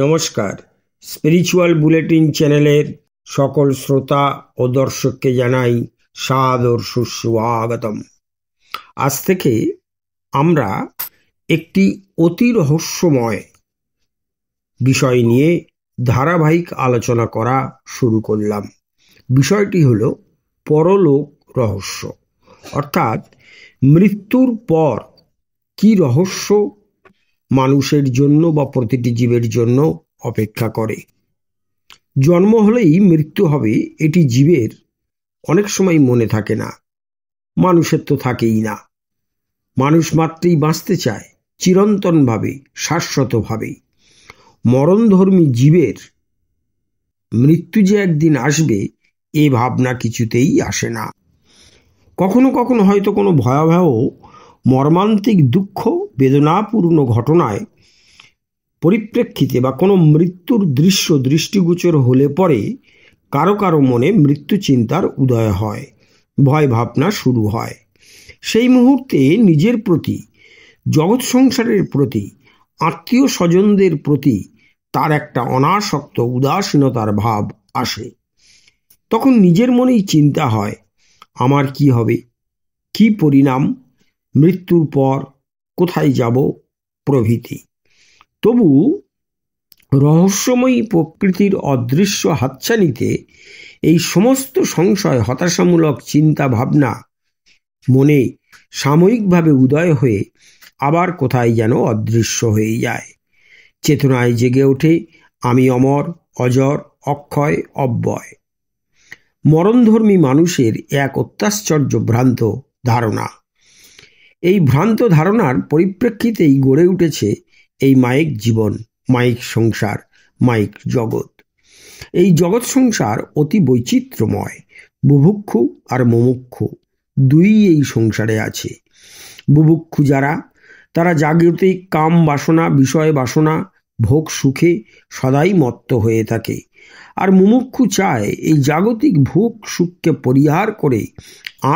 নমস্কার spiritual bulletin চ্যানেলের সকল শ্রোতা ও দর্শককে জানাই সাদর সুস্বাগতম আজ থেকে আমরা একটি অতি রহস্যময় বিষয় নিয়ে ধারাবাহিক আলোচনা করা শুরু করলাম বিষয়টি হল পরলোক রহস্য অর্থাৎ মৃত্যুর পর কি রহস্য মানুষের জন্য বা প্রতিটি জীবের জন্য অপেক্ষা করে জন্ম হলেই মৃত্যু হবে এটি জীবের অনেক সময় মনে থাকে না মানুষের তো থাকেই না মানুষ মাত্রেই বাঁচতে চায় চিরন্তনভাবে শাশ্বতভাবে মরণধর্মী জীবের মৃত্যু যে একদিন আসবে এ ভাবনা কিছুতেই আসে না কখনো কখনো হয়তো কোনো ভয়াবহ মর্মান্তিক দুঃখ বেদনাপূর্ণ ঘটনায় পরিপ্রেক্ষিতে বা কোনো মৃত্যুর দৃশ্য দৃষ্টিগোচর হলে পরে কারো কারো মনে মৃত্যু চিন্তার উদয় হয় ভয় ভাবনা শুরু হয় সেই মুহূর্তে নিজের প্রতি জগৎ সংসারের প্রতি আত্মীয় স্বজনদের প্রতি তার একটা অনাসক্ত উদাসীনতার ভাব আসে তখন নিজের মনেই চিন্তা হয় আমার কি হবে কি পরিণাম মৃত্যুর পর কোথায় যাব প্রভৃতি তবু রহস্যময়ী প্রকৃতির অদৃশ্য হাতছানিতে এই সমস্ত সংশয় হতাশামূলক চিন্তা ভাবনা মনে সাময়িকভাবে উদয় হয়ে আবার কোথায় যেন অদৃশ্য হয়ে যায় চেতনায় জেগে ওঠে আমি অমর অজর অক্ষয় অব্যয় মরণধর্মী মানুষের এক অত্যাশ্চর্য ভ্রান্ত ধারণা এই ভ্রান্ত ধারণার পরিপ্রেক্ষিতেই গড়ে উঠেছে এই মায়িক জীবন মায়িক সংসার মায়িক জগৎ এই জগৎ সংসার অতি বৈচিত্র্যময় বুভুক্ষু আর মুমুক্ষু দুই এই সংসারে আছে বুভুক্ষু যারা তারা জাগতিক কাম বাসনা বিষয় বাসনা ভোগ সুখে সদাই মত্ত হয়ে থাকে আর মুমুক্ষু চায় এই জাগতিক ভোগ সুখকে পরিহার করে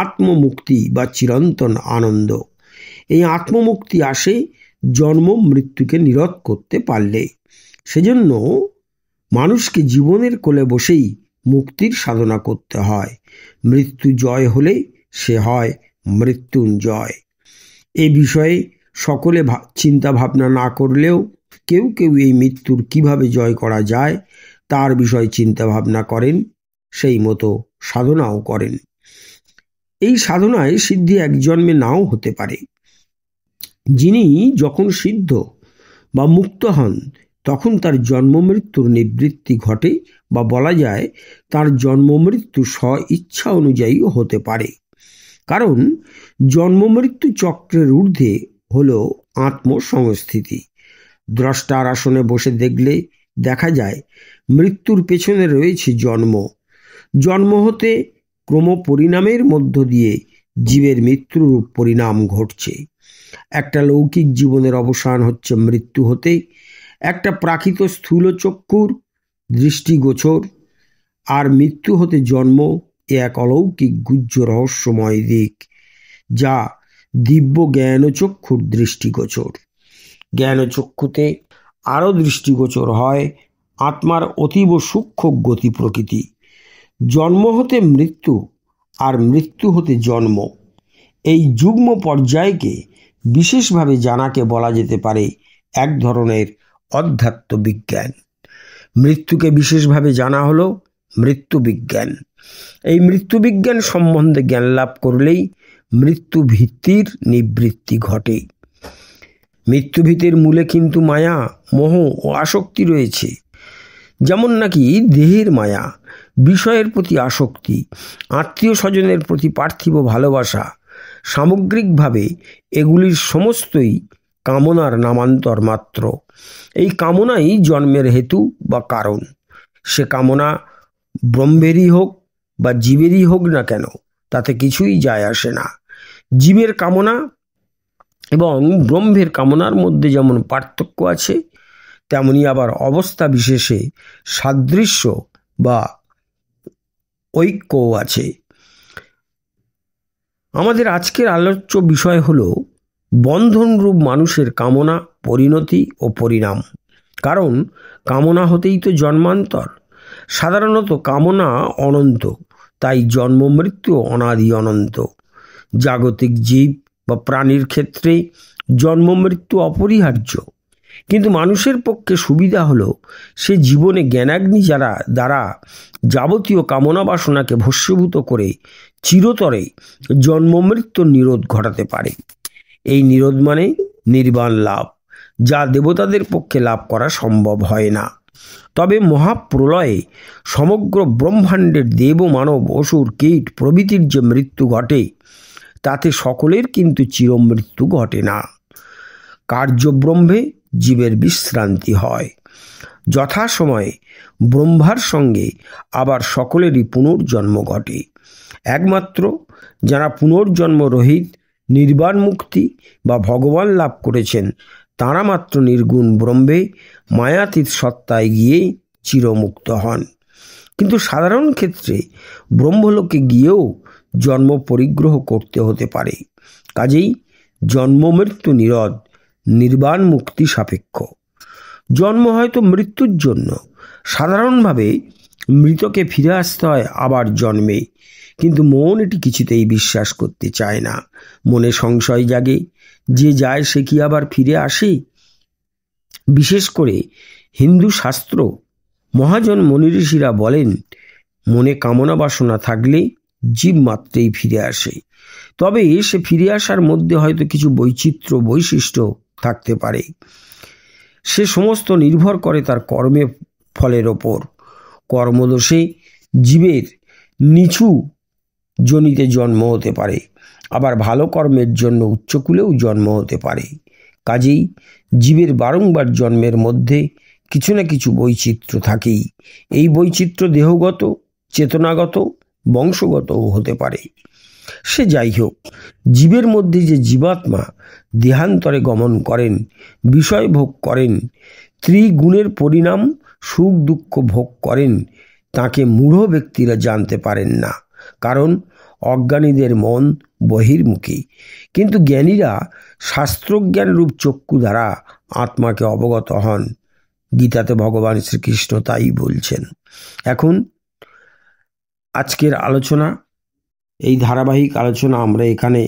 আত্মমুক্তি বা চিরন্তন আনন্দ এই আত্মমুক্তি আসে জন্ম মৃত্যুকে নিরোধ করতে পারলে সেজন্য মানুষকে জীবনের কোলে বসেই মুক্তির সাধনা করতে হয় মৃত্যু জয় হলে সে হয় মৃত্যুঞ্জয় এ বিষয়ে সকলে চিন্তা ভাবনা না করলেও কেউ কেউ এই মৃত্যুর কিভাবে জয় করা যায় তার বিষয়ে চিন্তা ভাবনা করেন সেই মতো সাধনাও করেন এই সাধনায় সিদ্ধি এক জন্মে নাও হতে পারে যিনি যখন সিদ্ধ বা মুক্ত হন তখন তার জন্মমৃত্যুর নিবৃত্তি ঘটে বা বলা যায় তার জন্মমৃত্যু স্ব ইচ্ছা অনুযায়ী হতে পারে কারণ জন্মমৃত্যু চক্রের ঊর্ধ্বে হল আত্মসংস্থিতি দ্রষ্টার আসনে বসে দেখলে দেখা যায় মৃত্যুর পেছনে রয়েছে জন্ম জন্ম হতে ক্রমপরিণামের মধ্য দিয়ে জীবের মৃত্যুর পরিণাম ঘটছে একটা লৌকিক জীবনের অবসান হচ্ছে মৃত্যু হতেই একটা প্রাকৃত স্থূল চক্ষুর দৃষ্টিগোচর আর মৃত্যু হতে জন্ম এ এক অলৌকিক গুজ্জ রহস্যময় দিক যা দিব্য জ্ঞানচক্ষুর দৃষ্টিগোচর জ্ঞানচক্ষুতে আরও দৃষ্টিগোচর হয় আত্মার অতীব সূক্ষ্ম গতি প্রকৃতি জন্ম হতে মৃত্যু আর মৃত্যু হতে জন্ম এই যুগ্ম পর্যায়কে বিশেষভাবে জানাকে বলা যেতে পারে এক ধরনের অধ্যাত্ম বিজ্ঞান মৃত্যুকে বিশেষভাবে জানা হলো মৃত্যু বিজ্ঞান এই মৃত্যু বিজ্ঞান সম্বন্ধে জ্ঞান লাভ করলেই মৃত্যু ভিত্তির নিবৃত্তি ঘটে মৃত্যুভীতির মূলে কিন্তু মায়া মোহ ও আসক্তি রয়েছে যেমন নাকি দেহের মায়া বিষয়ের প্রতি আসক্তি আত্মীয় স্বজনের প্রতি পার্থিব ভালোবাসা সামগ্রিকভাবে এগুলির সমস্তই কামনার নামান্তর মাত্র এই কামনাই জন্মের হেতু বা কারণ সে কামনা ব্রহ্মেরই হোক বা জীবেরই হোক না কেন তাতে কিছুই যায় আসে না জীবের কামনা এবং ব্রহ্মের কামনার মধ্যে যেমন পার্থক্য আছে তেমনি আবার অবস্থা বিশেষে সাদৃশ্য বা ঐক্যও আছে আমাদের আজকের আলোচ্য বিষয় হল বন্ধনরূপ মানুষের কামনা পরিণতি ও পরিণাম কারণ কামনা হতেই তো জন্মান্তর সাধারণত কামনা অনন্ত তাই জন্ম মৃত্যু অনাদি অনন্ত জাগতিক জীব বা প্রাণীর ক্ষেত্রে জন্ম মৃত্যু অপরিহার্য কিন্তু মানুষের পক্ষে সুবিধা হলো সে জীবনে জ্ঞানাগ্নি যারা দ্বারা যাবতীয় কামনা বাসনাকে ভস্যভূত করে চিরতরে জন্মমৃত্যুর নিরোধ ঘটাতে পারে এই নিরোধ মানে নির্বাণ লাভ যা দেবতাদের পক্ষে লাভ করা সম্ভব হয় না তবে মহাপ্রলয়ে সমগ্র ব্রহ্মাণ্ডের দেব মানব অসুর কীট প্রভৃতির যে মৃত্যু ঘটে তাতে সকলের কিন্তু চিরমৃত্যু ঘটে না কার্যব্রহ্মে জীবের বিশ্রান্তি হয় যথাসময়ে ব্রহ্মার সঙ্গে আবার সকলেরই পুনর্জন্ম ঘটে একমাত্র যারা পুনর্জন্ম রহিত নির্বাণ মুক্তি বা ভগবান লাভ করেছেন তারা মাত্র নির্গুণ ব্রহ্মে মায়াতীত সত্তায় গিয়েই চিরমুক্ত হন কিন্তু সাধারণ ক্ষেত্রে ব্রহ্মলোকে গিয়েও জন্ম পরিগ্রহ করতে হতে পারে কাজেই জন্ম মৃত্যু নিরদ নির্বাণ মুক্তি সাপেক্ষ জন্ম হয়তো মৃত্যুর জন্য সাধারণভাবে মৃতকে ফিরে আসতে হয় আবার জন্মে কিন্তু মন এটি কিছুতেই বিশ্বাস করতে চায় না মনে সংশয় জাগে যে যায় সে কি আবার ফিরে আসে বিশেষ করে হিন্দু শাস্ত্র মহাজন মনিঋষিরা বলেন মনে কামনা বাসনা থাকলে জীব মাত্রেই ফিরে আসে তবে সে ফিরে আসার মধ্যে হয়তো কিছু বৈচিত্র্য বৈশিষ্ট্য থাকতে পারে সে সমস্ত নির্ভর করে তার কর্মে ফলের ওপর কর্মদোষে জীবের নিচু জনিতে জন্ম হতে পারে আবার ভালো কর্মের জন্য উচ্চকূলেও জন্ম হতে পারে কাজেই জীবের বারংবার জন্মের মধ্যে কিছু না কিছু বৈচিত্র্য থাকেই এই বৈচিত্র্য দেহগত চেতনাগত বংশগতও হতে পারে সে যাই হোক জীবের মধ্যে যে জীবাত্মা দেহান্তরে গমন করেন বিষয় ভোগ করেন ত্রিগুণের পরিণাম সুখ দুঃখ ভোগ করেন তাকে মূঢ় ব্যক্তিরা জানতে পারেন না কারণ অজ্ঞানীদের মন বহির্মুখী কিন্তু জ্ঞানীরা রূপ চক্ষু দ্বারা আত্মাকে অবগত হন গীতাতে ভগবান শ্রীকৃষ্ণ তাই বলছেন এখন আজকের আলোচনা এই ধারাবাহিক আলোচনা আমরা এখানে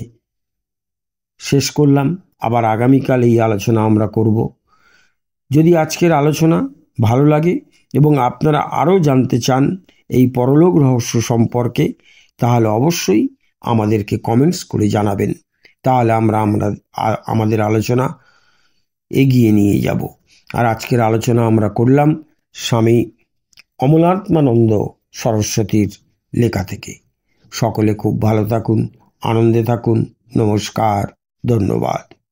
শেষ করলাম আবার আগামীকাল এই আলোচনা আমরা করব যদি আজকের আলোচনা ভালো লাগে এবং আপনারা আরও জানতে চান এই পরলোক রহস্য সম্পর্কে তাহলে অবশ্যই আমাদেরকে কমেন্টস করে জানাবেন তাহলে আমরা আমরা আমাদের আলোচনা এগিয়ে নিয়ে যাব আর আজকের আলোচনা আমরা করলাম স্বামী অমলাত্মানন্দ সরস্বতীর লেখা থেকে সকলে খুব ভালো থাকুন আনন্দে থাকুন নমস্কার ধন্যবাদ